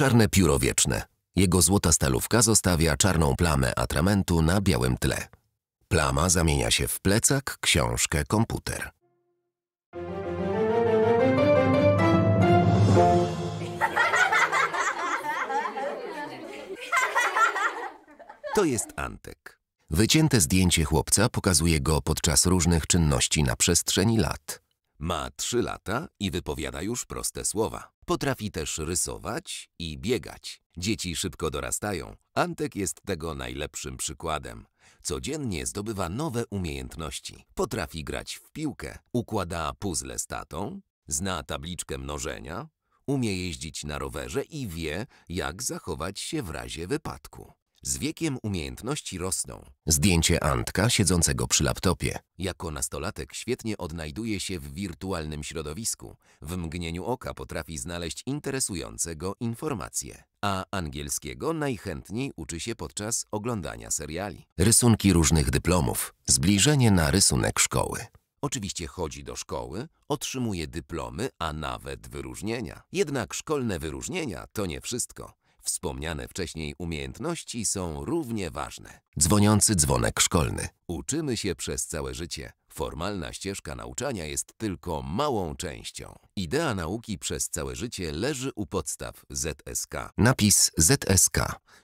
czarne pióro wieczne. Jego złota stalówka zostawia czarną plamę atramentu na białym tle. Plama zamienia się w plecak, książkę, komputer. To jest Antek. Wycięte zdjęcie chłopca pokazuje go podczas różnych czynności na przestrzeni lat. Ma trzy lata i wypowiada już proste słowa. Potrafi też rysować i biegać. Dzieci szybko dorastają. Antek jest tego najlepszym przykładem. Codziennie zdobywa nowe umiejętności. Potrafi grać w piłkę, układa puzzle z tatą, zna tabliczkę mnożenia, umie jeździć na rowerze i wie, jak zachować się w razie wypadku. Z wiekiem umiejętności rosną. Zdjęcie Antka siedzącego przy laptopie. Jako nastolatek świetnie odnajduje się w wirtualnym środowisku. W mgnieniu oka potrafi znaleźć interesującego informacje. A angielskiego najchętniej uczy się podczas oglądania seriali. Rysunki różnych dyplomów. Zbliżenie na rysunek szkoły. Oczywiście chodzi do szkoły, otrzymuje dyplomy, a nawet wyróżnienia. Jednak szkolne wyróżnienia to nie wszystko. Wspomniane wcześniej umiejętności są równie ważne. Dzwoniący dzwonek szkolny. Uczymy się przez całe życie. Formalna ścieżka nauczania jest tylko małą częścią. Idea nauki przez całe życie leży u podstaw ZSK. Napis ZSK,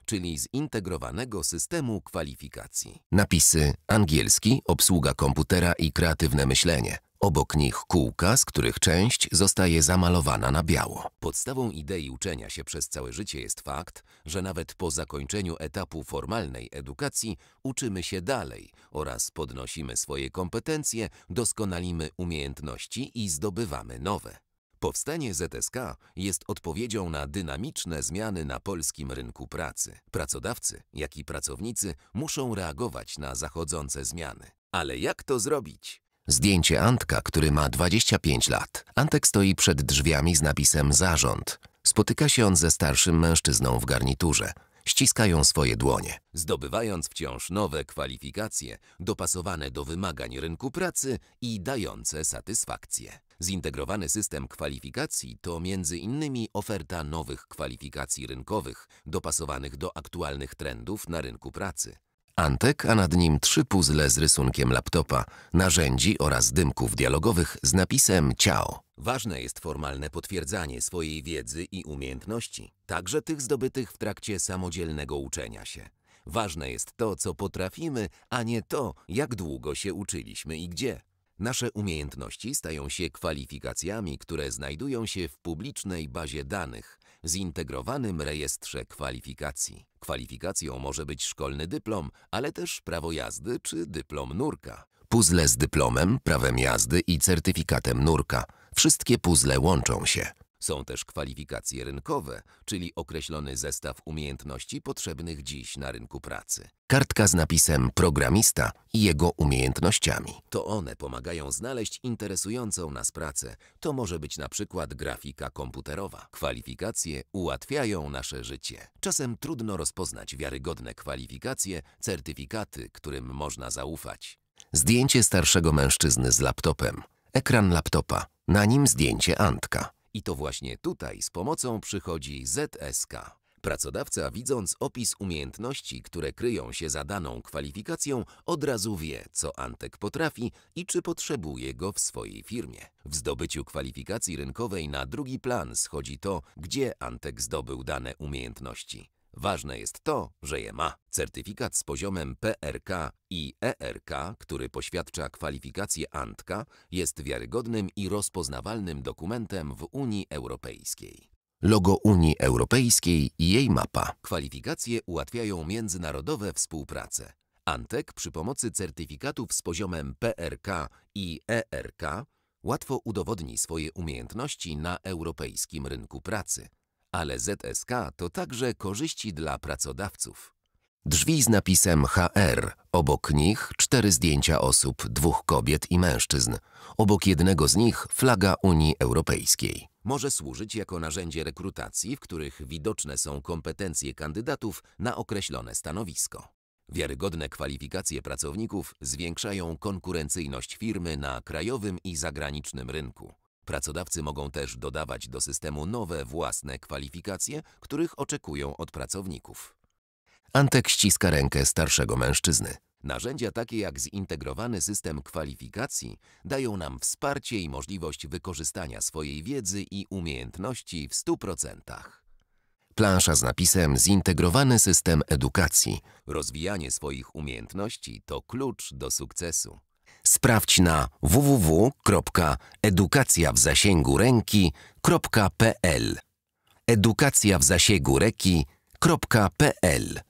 czyli Zintegrowanego Systemu Kwalifikacji. Napisy angielski, obsługa komputera i kreatywne myślenie. Obok nich kółka, z których część zostaje zamalowana na biało. Podstawą idei uczenia się przez całe życie jest fakt, że nawet po zakończeniu etapu formalnej edukacji uczymy się dalej oraz podnosimy swoje kompetencje, doskonalimy umiejętności i zdobywamy nowe. Powstanie ZSK jest odpowiedzią na dynamiczne zmiany na polskim rynku pracy. Pracodawcy, jak i pracownicy muszą reagować na zachodzące zmiany. Ale jak to zrobić? Zdjęcie Antka, który ma 25 lat. Antek stoi przed drzwiami z napisem Zarząd. Spotyka się on ze starszym mężczyzną w garniturze. Ściskają swoje dłonie. Zdobywając wciąż nowe kwalifikacje, dopasowane do wymagań rynku pracy i dające satysfakcję. Zintegrowany system kwalifikacji to między innymi oferta nowych kwalifikacji rynkowych dopasowanych do aktualnych trendów na rynku pracy. Antek, a nad nim trzy puzzle z rysunkiem laptopa, narzędzi oraz dymków dialogowych z napisem ciao. Ważne jest formalne potwierdzanie swojej wiedzy i umiejętności, także tych zdobytych w trakcie samodzielnego uczenia się. Ważne jest to, co potrafimy, a nie to, jak długo się uczyliśmy i gdzie. Nasze umiejętności stają się kwalifikacjami, które znajdują się w publicznej bazie danych – zintegrowanym rejestrze kwalifikacji. Kwalifikacją może być szkolny dyplom, ale też prawo jazdy czy dyplom nurka. Puzzle z dyplomem, prawem jazdy i certyfikatem nurka. Wszystkie puzzle łączą się. Są też kwalifikacje rynkowe, czyli określony zestaw umiejętności potrzebnych dziś na rynku pracy. Kartka z napisem programista i jego umiejętnościami. To one pomagają znaleźć interesującą nas pracę. To może być na przykład grafika komputerowa. Kwalifikacje ułatwiają nasze życie. Czasem trudno rozpoznać wiarygodne kwalifikacje, certyfikaty, którym można zaufać. Zdjęcie starszego mężczyzny z laptopem. Ekran laptopa. Na nim zdjęcie Antka. I to właśnie tutaj z pomocą przychodzi ZSK. Pracodawca widząc opis umiejętności, które kryją się za daną kwalifikacją, od razu wie, co Antek potrafi i czy potrzebuje go w swojej firmie. W zdobyciu kwalifikacji rynkowej na drugi plan schodzi to, gdzie Antek zdobył dane umiejętności. Ważne jest to, że je ma. Certyfikat z poziomem PRK i ERK, który poświadcza kwalifikację Antka, jest wiarygodnym i rozpoznawalnym dokumentem w Unii Europejskiej. Logo Unii Europejskiej i jej mapa. Kwalifikacje ułatwiają międzynarodowe współpracę. Antek przy pomocy certyfikatów z poziomem PRK i ERK łatwo udowodni swoje umiejętności na europejskim rynku pracy ale ZSK to także korzyści dla pracodawców. Drzwi z napisem HR, obok nich cztery zdjęcia osób, dwóch kobiet i mężczyzn. Obok jednego z nich flaga Unii Europejskiej. Może służyć jako narzędzie rekrutacji, w których widoczne są kompetencje kandydatów na określone stanowisko. Wiarygodne kwalifikacje pracowników zwiększają konkurencyjność firmy na krajowym i zagranicznym rynku. Pracodawcy mogą też dodawać do systemu nowe własne kwalifikacje, których oczekują od pracowników. Antek ściska rękę starszego mężczyzny. Narzędzia takie jak zintegrowany system kwalifikacji dają nam wsparcie i możliwość wykorzystania swojej wiedzy i umiejętności w 100%. Plansza z napisem Zintegrowany system edukacji. Rozwijanie swoich umiejętności to klucz do sukcesu sprawdź na www.edukacjawzasięguręki.pl reki.pl